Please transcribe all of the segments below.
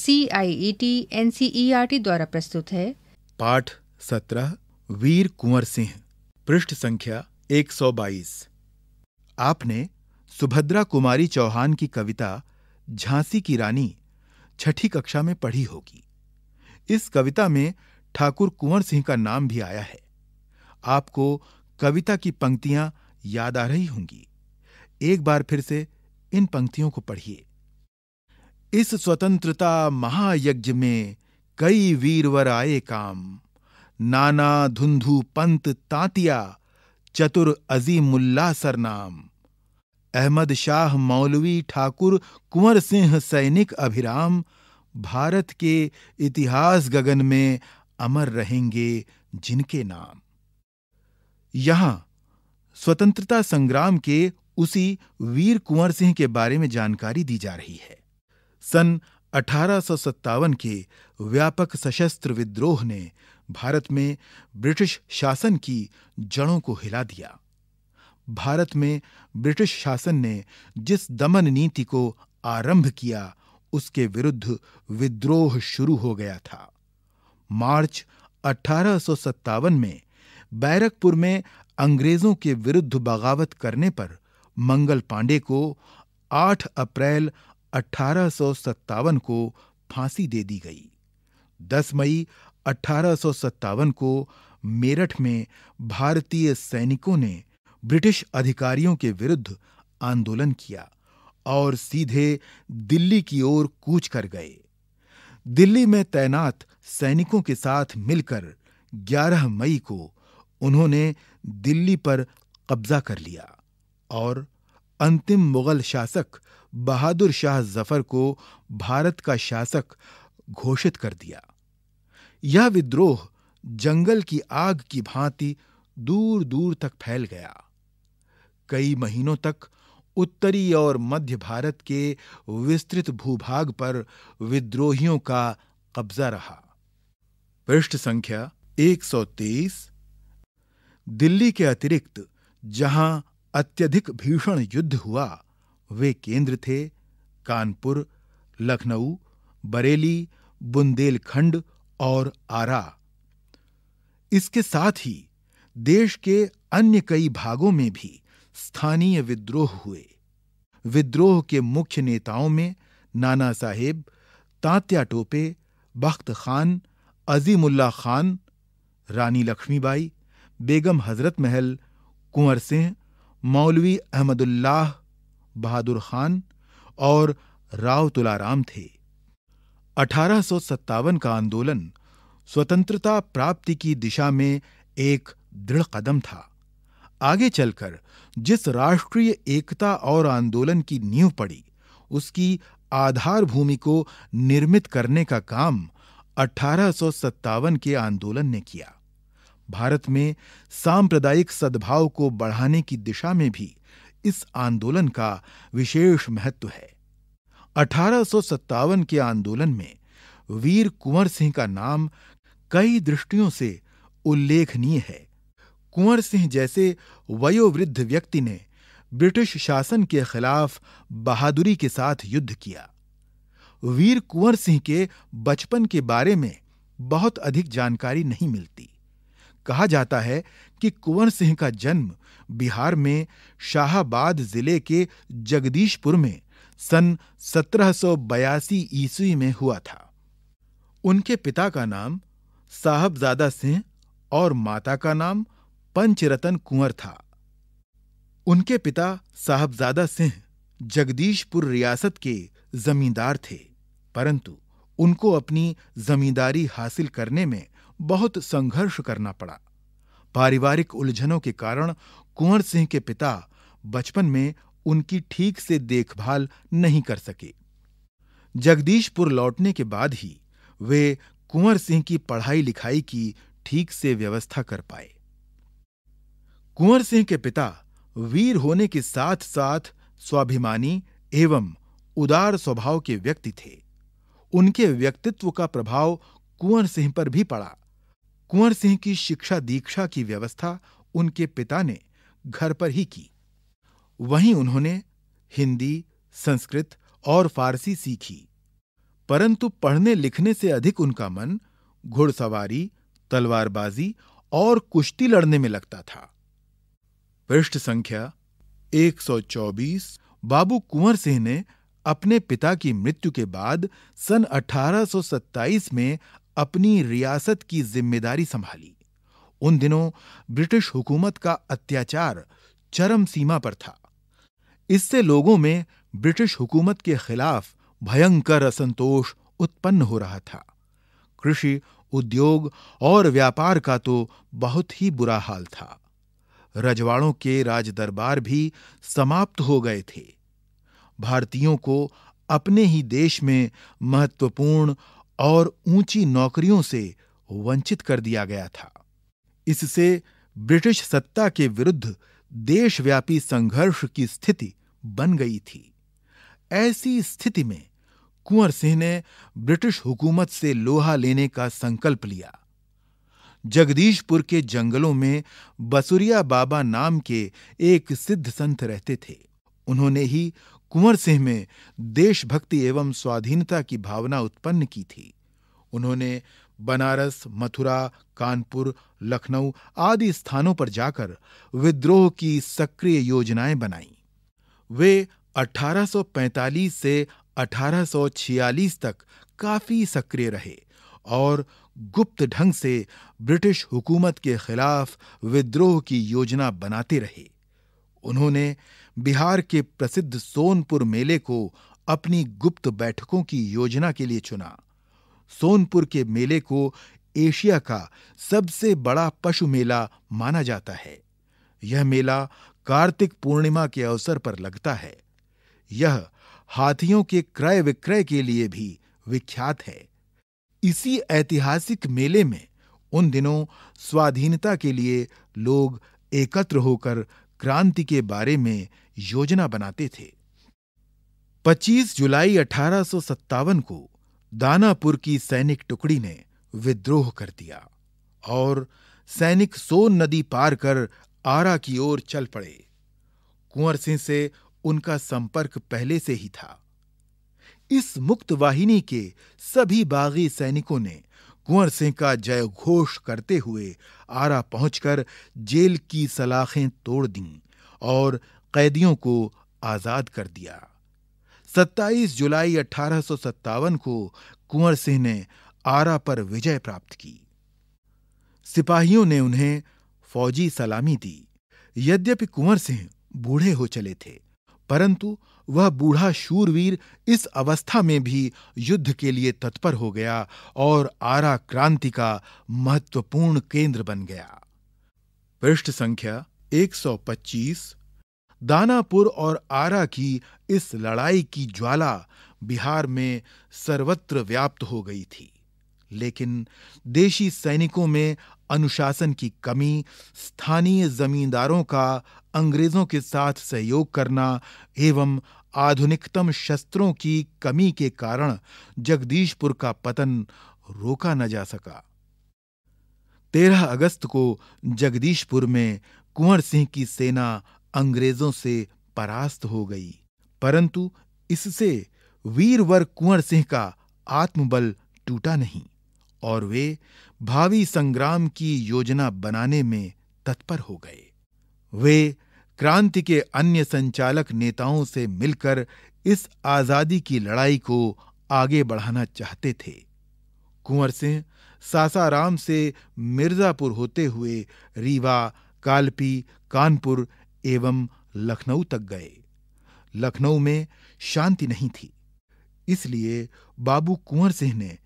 C I E T N C E R T द्वारा प्रस्तुत है पाठ सत्रह वीर कुंवर सिंह पृष्ठ संख्या 122 आपने सुभद्रा कुमारी चौहान की कविता झांसी की रानी छठी कक्षा में पढ़ी होगी इस कविता में ठाकुर कुंवर सिंह का नाम भी आया है आपको कविता की पंक्तियां याद आ रही होंगी एक बार फिर से इन पंक्तियों को पढ़िए इस स्वतंत्रता महायज्ञ में कई वीरवर आए काम नाना धुंधु पंत तांतिया चतुर अजीमुल्ला सरनाम अहमद शाह मौलवी ठाकुर कुंवर सिंह सैनिक अभिराम भारत के इतिहास गगन में अमर रहेंगे जिनके नाम यहां स्वतंत्रता संग्राम के उसी वीर कुंवर सिंह के बारे में जानकारी दी जा रही है सन अठारह के व्यापक सशस्त्र विद्रोह ने भारत में ब्रिटिश शासन की जड़ों को हिला दिया भारत में ब्रिटिश शासन ने जिस दमन नीति को आरंभ किया उसके विरुद्ध विद्रोह शुरू हो गया था मार्च अठारह में बैरकपुर में अंग्रेजों के विरुद्ध बगावत करने पर मंगल पांडे को 8 अप्रैल अठारह को फांसी दे दी गई 10 मई अठारह को मेरठ में भारतीय सैनिकों ने ब्रिटिश अधिकारियों के विरुद्ध आंदोलन किया और सीधे दिल्ली की ओर कूच कर गए दिल्ली में तैनात सैनिकों के साथ मिलकर 11 मई को उन्होंने दिल्ली पर कब्जा कर लिया और अंतिम मुगल शासक बहादुर शाह जफर को भारत का शासक घोषित कर दिया यह विद्रोह जंगल की आग की भांति दूर दूर तक फैल गया कई महीनों तक उत्तरी और मध्य भारत के विस्तृत भूभाग पर विद्रोहियों का कब्जा रहा पृष्ठ संख्या 123 दिल्ली के अतिरिक्त जहां अत्यधिक भीषण युद्ध हुआ वे केंद्र थे कानपुर लखनऊ बरेली बुंदेलखंड और आरा इसके साथ ही देश के अन्य कई भागों में भी स्थानीय विद्रोह हुए विद्रोह के मुख्य नेताओं में नाना साहेब तांत्या टोपे बख्त खान अजीमुल्ला खान रानी लक्ष्मीबाई बेगम हजरत महल कुंवर सिंह मौलवी अहमदुल्लाह बहादुर खान और राव तुलाराम थे अठारह का आंदोलन स्वतंत्रता प्राप्ति की दिशा में एक दृढ़ कदम था आगे चलकर जिस राष्ट्रीय एकता और आंदोलन की नींव पड़ी उसकी आधार भूमि को निर्मित करने का काम अठारह के आंदोलन ने किया भारत में सांप्रदायिक सद्भाव को बढ़ाने की दिशा में भी इस आंदोलन का विशेष महत्व है अठारह के आंदोलन में वीर कुंवर सिंह का नाम कई दृष्टियों से उल्लेखनीय है कुंवर सिंह जैसे वयोवृद्ध व्यक्ति ने ब्रिटिश शासन के खिलाफ बहादुरी के साथ युद्ध किया वीर कुंवर सिंह के बचपन के बारे में बहुत अधिक जानकारी नहीं मिलती कहा जाता है कि कुंवर सिंह का जन्म बिहार में शाहबाद जिले के जगदीशपुर में सन 1782 ईस्वी में हुआ था उनके पिता का नाम साहबजादा सिंह और माता का नाम पंचरतन कुंवर था उनके पिता साहबजादा सिंह जगदीशपुर रियासत के जमींदार थे परंतु उनको अपनी जमींदारी हासिल करने में बहुत संघर्ष करना पड़ा पारिवारिक उलझनों के कारण कुंवर सिंह के पिता बचपन में उनकी ठीक से देखभाल नहीं कर सके जगदीशपुर लौटने के बाद ही वे कुंवर सिंह की पढ़ाई लिखाई की ठीक से व्यवस्था कर पाए कुंवर सिंह के पिता वीर होने के साथ साथ स्वाभिमानी एवं उदार स्वभाव के व्यक्ति थे उनके व्यक्तित्व का प्रभाव कुंवर सिंह पर भी पड़ा कुंवर सिंह की शिक्षा दीक्षा की व्यवस्था उनके पिता ने घर पर ही की वहीं उन्होंने हिंदी संस्कृत और फारसी सीखी परंतु पढ़ने लिखने से अधिक उनका मन घुड़सवारी तलवारबाजी और कुश्ती लड़ने में लगता था पृष्ठ संख्या 124 बाबू कुंवर सिंह ने अपने पिता की मृत्यु के बाद सन 1827 में अपनी रियासत की जिम्मेदारी संभाली उन दिनों ब्रिटिश हुकूमत का अत्याचार चरम सीमा पर था इससे लोगों में ब्रिटिश हुकूमत के खिलाफ भयंकर असंतोष उत्पन्न हो रहा था कृषि उद्योग और व्यापार का तो बहुत ही बुरा हाल था रजवाड़ों के राजदरबार भी समाप्त हो गए थे भारतीयों को अपने ही देश में महत्वपूर्ण और ऊंची नौकरियों से वंचित कर दिया गया था इससे ब्रिटिश सत्ता के विरुद्ध देशव्यापी संघर्ष की स्थिति बन गई थी ऐसी स्थिति में कुंवर सिंह ने ब्रिटिश हुकूमत से लोहा लेने का संकल्प लिया जगदीशपुर के जंगलों में बसुरिया बाबा नाम के एक सिद्ध संत रहते थे उन्होंने ही कुंवर सिंह में देशभक्ति एवं स्वाधीनता की भावना उत्पन्न की थी उन्होंने बनारस मथुरा कानपुर लखनऊ आदि स्थानों पर जाकर विद्रोह की सक्रिय योजनाएं बनाई वे 1845 से 1846 तक काफी सक्रिय रहे और गुप्त ढंग से ब्रिटिश हुकूमत के खिलाफ विद्रोह की योजना बनाते रहे उन्होंने बिहार के प्रसिद्ध सोनपुर मेले को अपनी गुप्त बैठकों की योजना के लिए चुना सोनपुर के मेले को एशिया का सबसे बड़ा पशु मेला माना जाता है यह मेला कार्तिक पूर्णिमा के अवसर पर लगता है यह हाथियों के क्रय विक्रय के लिए भी विख्यात है इसी ऐतिहासिक मेले में उन दिनों स्वाधीनता के लिए लोग एकत्र होकर क्रांति के बारे में योजना बनाते थे 25 जुलाई अठारह को दानापुर की सैनिक टुकड़ी ने विद्रोह कर दिया और सैनिक सोन नदी पार कर आरा की ओर चल पड़े कुंवर सिंह से उनका संपर्क पहले से ही था इस मुक्त वाहिनी के सभी बागी सैनिकों ने कुंवर सिंह का जय घोष करते हुए आरा पहुंचकर जेल की सलाखें तोड़ दीं और कैदियों को आजाद कर दिया 27 जुलाई अठारह को कुंवर सिंह ने आरा पर विजय प्राप्त की सिपाहियों ने उन्हें फौजी सलामी दी यद्यपि कुंवर सिंह बूढ़े हो चले थे परंतु वह बूढ़ा शूरवीर इस अवस्था में भी युद्ध के लिए तत्पर हो गया और आरा क्रांति का महत्वपूर्ण केंद्र बन गया पृष्ठ संख्या 125 दानापुर और आरा की इस लड़ाई की ज्वाला बिहार में सर्वत्र व्याप्त हो गई थी लेकिन देशी सैनिकों में अनुशासन की कमी स्थानीय जमींदारों का अंग्रेजों के साथ सहयोग करना एवं आधुनिकतम शस्त्रों की कमी के कारण जगदीशपुर का पतन रोका न जा सका 13 अगस्त को जगदीशपुर में कुंवर सिंह की सेना अंग्रेजों से परास्त हो गई परंतु इससे वीरवर कुंवर सिंह का आत्मबल टूटा नहीं और वे भावी संग्राम की योजना बनाने में तत्पर हो गए वे क्रांति के अन्य संचालक नेताओं से मिलकर इस आजादी की लड़ाई को आगे बढ़ाना चाहते थे कुंवर सिंह सासाराम से मिर्जापुर होते हुए रीवा कालपी कानपुर एवं लखनऊ तक गए लखनऊ में शांति नहीं थी इसलिए बाबू कुंवर सिंह ने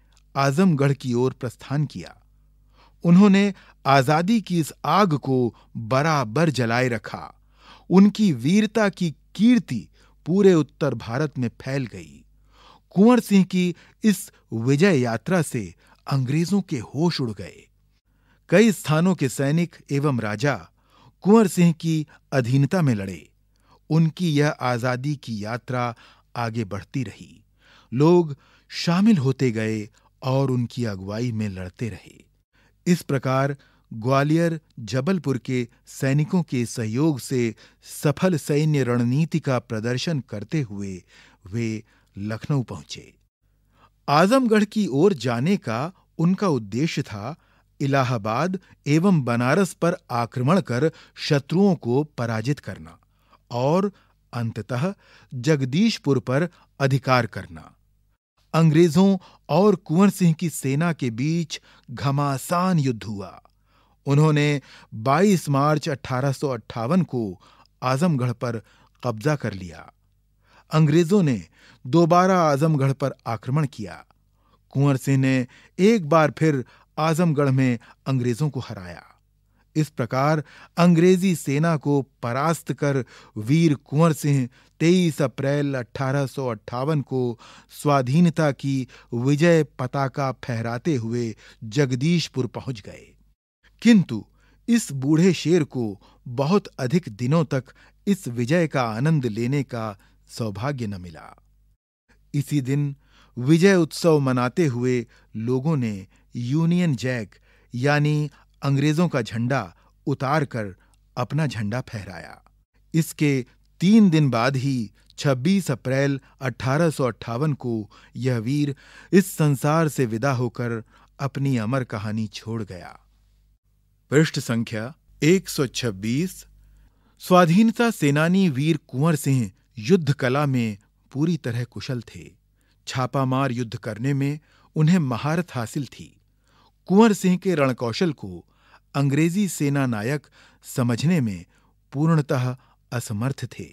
आजमगढ़ की ओर प्रस्थान किया उन्होंने आज़ादी की इस आग को बराबर जलाए रखा उनकी वीरता की कीर्ति पूरे उत्तर भारत में फैल गई कुंवर सिंह की इस विजय यात्रा से अंग्रेजों के होश उड़ गए कई स्थानों के सैनिक एवं राजा कुंवर सिंह की अधीनता में लड़े उनकी यह आजादी की यात्रा आगे बढ़ती रही लोग शामिल होते गए और उनकी अगुवाई में लड़ते रहे इस प्रकार ग्वालियर जबलपुर के सैनिकों के सहयोग से सफल सैन्य रणनीति का प्रदर्शन करते हुए वे लखनऊ पहुंचे आजमगढ़ की ओर जाने का उनका उद्देश्य था इलाहाबाद एवं बनारस पर आक्रमण कर शत्रुओं को पराजित करना और अंततः जगदीशपुर पर अधिकार करना अंग्रेजों और कुंवर सिंह की सेना के बीच घमासान युद्ध हुआ उन्होंने 22 मार्च अठारह को आजमगढ़ पर कब्जा कर लिया अंग्रेजों ने दोबारा आजमगढ़ पर आक्रमण किया कुंवर सिंह ने एक बार फिर आजमगढ़ में अंग्रेजों को हराया इस प्रकार अंग्रेजी सेना को परास्त कर वीर कुंवर सिंह 23 अप्रैल अठारह को स्वाधीनता की विजय पताका फहराते हुए जगदीशपुर पहुंच गए किंतु इस बूढ़े शेर को बहुत अधिक दिनों तक इस विजय का आनंद लेने का सौभाग्य न मिला इसी दिन विजय उत्सव मनाते हुए लोगों ने यूनियन जैक यानी अंग्रेजों का झंडा उतार कर अपना झंडा फहराया इसके तीन दिन बाद ही 26 अप्रैल अठारह को यह वीर इस संसार से विदा होकर अपनी अमर कहानी छोड़ गया पृष्ठ संख्या 126 स्वाधीनता सेनानी वीर कुंवर सिंह युद्ध कला में पूरी तरह कुशल थे छापामार युद्ध करने में उन्हें महारत हासिल थी कुंवर सिंह के रणकौशल को अंग्रेजी सेना नायक समझने में पूर्णतः असमर्थ थे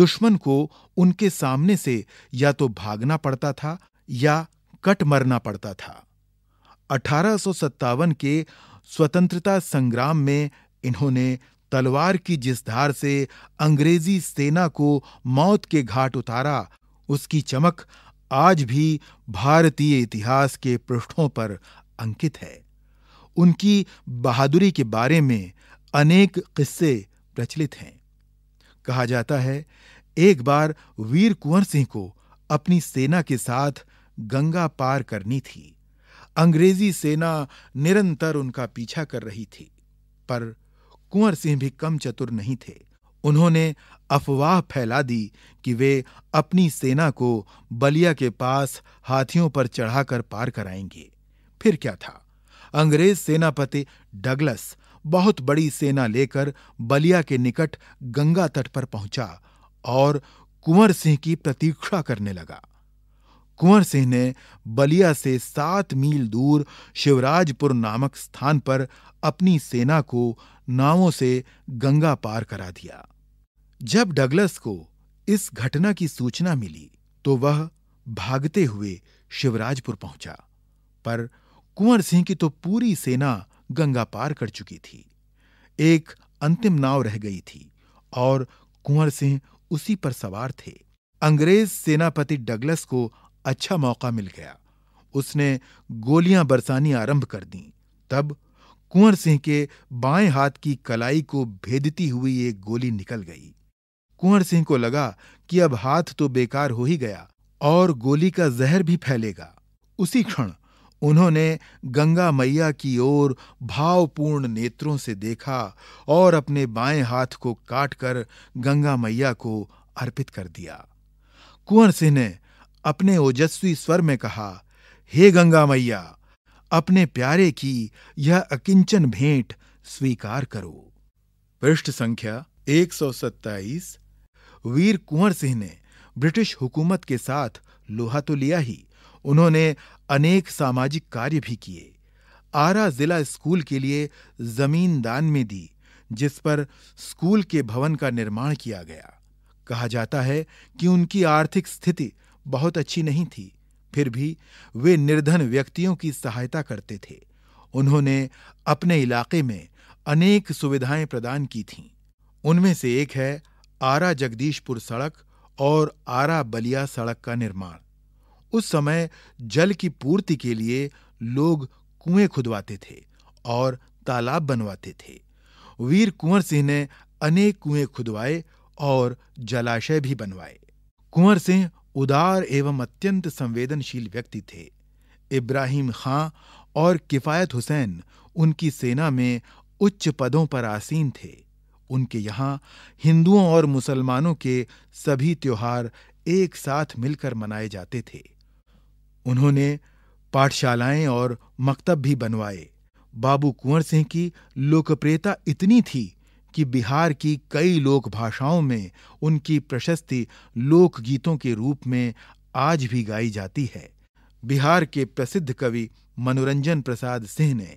दुश्मन को उनके सामने से या तो भागना पड़ता था या कट मरना पड़ता था अठारह के स्वतंत्रता संग्राम में इन्होंने तलवार की जिस धार से अंग्रेजी सेना को मौत के घाट उतारा उसकी चमक आज भी भारतीय इतिहास के पृष्ठों पर अंकित है उनकी बहादुरी के बारे में अनेक किस्से प्रचलित हैं कहा जाता है एक बार वीर कुंवर सिंह को अपनी सेना के साथ गंगा पार करनी थी अंग्रेजी सेना निरंतर उनका पीछा कर रही थी पर कुंवर सिंह भी कम चतुर नहीं थे उन्होंने अफवाह फैला दी कि वे अपनी सेना को बलिया के पास हाथियों पर चढ़ाकर पार कराएंगे फिर क्या था अंग्रेज सेनापति डगलस बहुत बड़ी सेना लेकर बलिया के निकट गंगा तट पर पहुंचा और कुंवर सिंह की प्रतीक्षा करने लगा कुंवर सिंह ने बलिया से सात मील दूर शिवराजपुर नामक स्थान पर अपनी सेना को नावों से गंगा पार करा दिया जब डगलस को इस घटना की सूचना मिली तो वह भागते हुए शिवराजपुर पहुंचा पर कुंवर सिंह की तो पूरी सेना गंगा पार कर चुकी थी एक अंतिम नाव रह गई थी और कुंवर सिंह उसी पर सवार थे अंग्रेज सेनापति डगलस को अच्छा मौका मिल गया उसने गोलियां बरसानी आरंभ कर दी तब कुंवर सिंह के बाएं हाथ की कलाई को भेदती हुई एक गोली निकल गई कुंवर सिंह को लगा कि अब हाथ तो बेकार हो ही गया और गोली का जहर भी फैलेगा उसी क्षण उन्होंने गंगा मैया की ओर भावपूर्ण नेत्रों से देखा और अपने बाएं हाथ को काटकर गंगा मैया को अर्पित कर दिया कुंवर सिंह ने अपने ओजस्वी स्वर में कहा हे गंगा मैया अपने प्यारे की यह अकिंचन भेंट स्वीकार करो पृष्ठ संख्या 127 वीर कुंवर सिंह ने ब्रिटिश हुकूमत के साथ लोहा तो लिया ही उन्होंने अनेक सामाजिक कार्य भी किए आरा जिला स्कूल के लिए जमीन दान में दी जिस पर स्कूल के भवन का निर्माण किया गया कहा जाता है कि उनकी आर्थिक स्थिति बहुत अच्छी नहीं थी फिर भी वे निर्धन व्यक्तियों की सहायता करते थे उन्होंने अपने इलाके में अनेक सुविधाएं प्रदान की थीं उनमें से एक है आरा जगदीशपुर सड़क और आरा बलिया सड़क का निर्माण उस समय जल की पूर्ति के लिए लोग कुएं खुदवाते थे और तालाब बनवाते थे वीर कुंवर सिंह ने अनेक कुएं खुदवाए और जलाशय भी बनवाए कुंवर सिंह उदार एवं अत्यंत संवेदनशील व्यक्ति थे इब्राहिम खां और किफायत हुसैन उनकी सेना में उच्च पदों पर आसीन थे उनके यहाँ हिंदुओं और मुसलमानों के सभी त्योहार एक साथ मिलकर मनाए जाते थे उन्होंने पाठशालाएं और मकतब भी बनवाए बाबू कुंवर सिंह की लोकप्रियता इतनी थी कि बिहार की कई लोक भाषाओं में उनकी प्रशस्ति लोकगीतों के रूप में आज भी गाई जाती है बिहार के प्रसिद्ध कवि मनोरंजन प्रसाद सिंह ने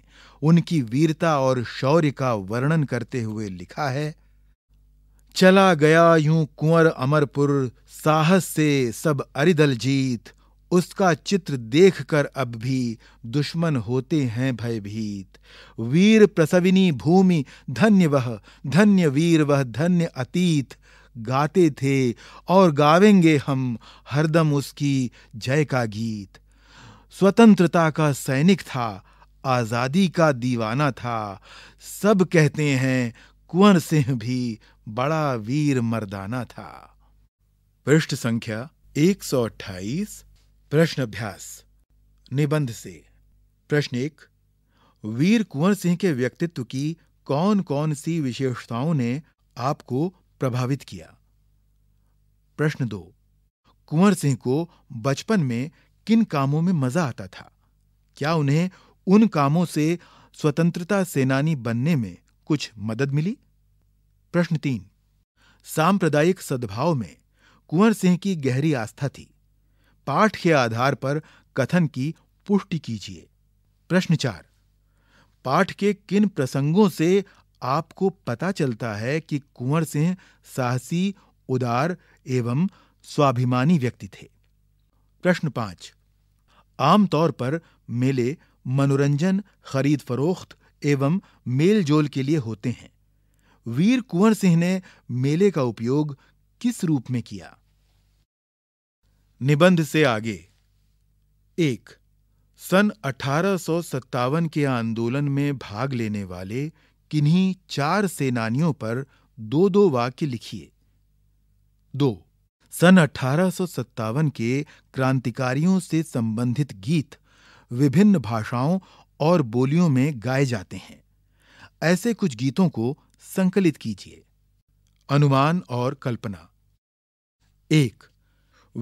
उनकी वीरता और शौर्य का वर्णन करते हुए लिखा है चला गया यूं कुंवर अमरपुर साहस से सब अरिदल जीत उसका चित्र देखकर अब भी दुश्मन होते हैं भयभीत वीर प्रसविनी भूमि धन्य वह धन्य वीर वह धन्य अतीत गाते थे और गावेंगे हम हरदम उसकी जय का गीत स्वतंत्रता का सैनिक था आजादी का दीवाना था सब कहते हैं कुंवर सिंह भी बड़ा वीर मर्दाना था पृष्ठ संख्या 128 प्रश्न अभ्यास निबंध से प्रश्न एक वीर कुंवर सिंह के व्यक्तित्व की कौन कौन सी विशेषताओं ने आपको प्रभावित किया प्रश्न दो कुंवर सिंह को बचपन में किन कामों में मजा आता था क्या उन्हें उन कामों से स्वतंत्रता सेनानी बनने में कुछ मदद मिली प्रश्न तीन सांप्रदायिक सद्भाव में कुंवर सिंह की गहरी आस्था थी पाठ के आधार पर कथन की पुष्टि कीजिए प्रश्न चार पाठ के किन प्रसंगों से आपको पता चलता है कि कुंवर सिंह साहसी उदार एवं स्वाभिमानी व्यक्ति थे प्रश्न पांच आमतौर पर मेले मनोरंजन खरीद फरोख्त एवं मेल जोल के लिए होते हैं वीर कुंवर सिंह ने मेले का उपयोग किस रूप में किया निबंध से आगे एक सन अठारह के आंदोलन में भाग लेने वाले किन्हीं चार सेनानियों पर दो दो वाक्य लिखिए दो सन अठारह के क्रांतिकारियों से संबंधित गीत विभिन्न भाषाओं और बोलियों में गाए जाते हैं ऐसे कुछ गीतों को संकलित कीजिए अनुमान और कल्पना एक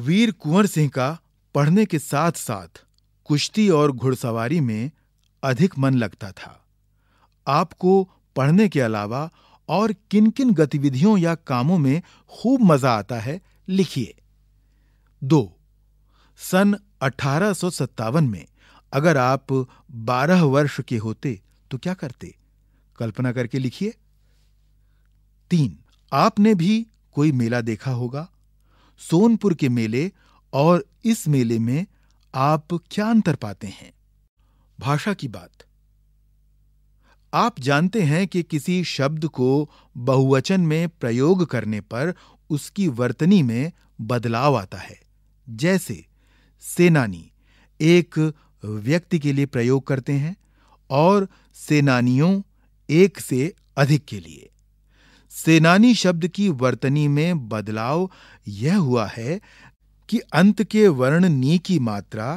वीर कुंवर सिंह का पढ़ने के साथ साथ कुश्ती और घुड़सवारी में अधिक मन लगता था आपको पढ़ने के अलावा और किन किन गतिविधियों या कामों में खूब मजा आता है लिखिए दो सन अठारह में अगर आप 12 वर्ष के होते तो क्या करते कल्पना करके लिखिए तीन आपने भी कोई मेला देखा होगा सोनपुर के मेले और इस मेले में आप क्या अंतर पाते हैं भाषा की बात आप जानते हैं कि किसी शब्द को बहुवचन में प्रयोग करने पर उसकी वर्तनी में बदलाव आता है जैसे सेनानी एक व्यक्ति के लिए प्रयोग करते हैं और सेनानियों एक से अधिक के लिए सेनानी शब्द की वर्तनी में बदलाव यह हुआ है कि अंत के वर्ण नी की मात्रा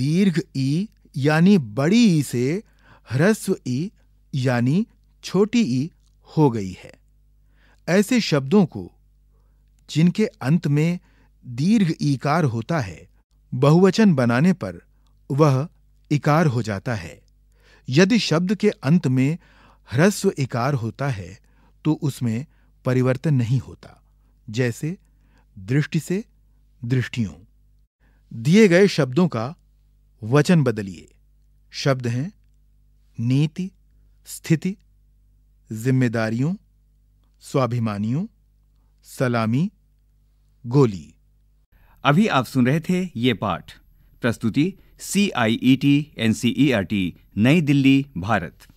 दीर्घ ई यानी बड़ी ई से ह्रस्व ई यानी छोटी ई हो गई है ऐसे शब्दों को जिनके अंत में दीर्घ ईकार होता है बहुवचन बनाने पर वह इकार हो जाता है यदि शब्द के अंत में ह्रस्व इकार होता है तो उसमें परिवर्तन नहीं होता जैसे दृष्टि से दृष्टियों दिए गए शब्दों का वचन बदलिए शब्द हैं नीति स्थिति जिम्मेदारियों स्वाभिमानियों सलामी गोली अभी आप सुन रहे थे ये पाठ प्रस्तुति C I E T N C E R T Nai Delhi Bharat